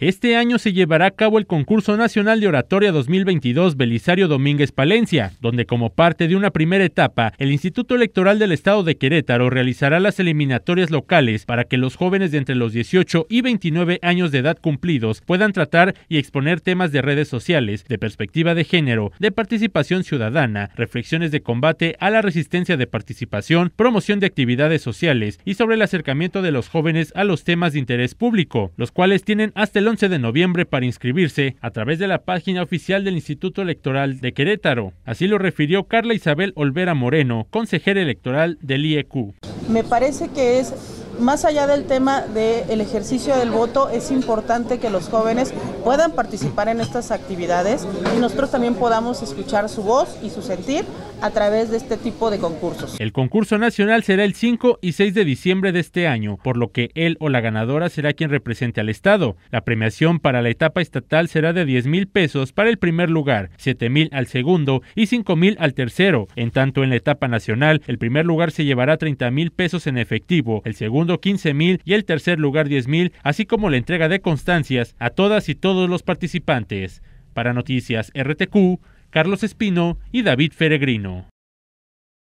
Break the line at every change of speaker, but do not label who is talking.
Este año se llevará a cabo el Concurso Nacional de Oratoria 2022 Belisario Domínguez Palencia, donde como parte de una primera etapa, el Instituto Electoral del Estado de Querétaro realizará las eliminatorias locales para que los jóvenes de entre los 18 y 29 años de edad cumplidos puedan tratar y exponer temas de redes sociales, de perspectiva de género, de participación ciudadana, reflexiones de combate a la resistencia de participación, promoción de actividades sociales y sobre el acercamiento de los jóvenes a los temas de interés público, los cuales tienen hasta el 11 de noviembre para inscribirse a través de la página oficial del Instituto Electoral de Querétaro. Así lo refirió Carla Isabel Olvera Moreno, consejera electoral del IEQ.
Me parece que es más allá del tema del ejercicio del voto, es importante que los jóvenes puedan participar en estas actividades y nosotros también podamos escuchar su voz y su sentir a través de este tipo de concursos.
El concurso nacional será el 5 y 6 de diciembre de este año, por lo que él o la ganadora será quien represente al Estado. La premiación para la etapa estatal será de 10 mil pesos para el primer lugar, 7 mil al segundo y 5 mil al tercero. En tanto, en la etapa nacional, el primer lugar se llevará 30 mil pesos en efectivo, el segundo 15.000 mil y el tercer lugar 10.000, mil, así como la entrega de constancias a todas y todos los participantes. Para Noticias RTQ, Carlos Espino y David Feregrino.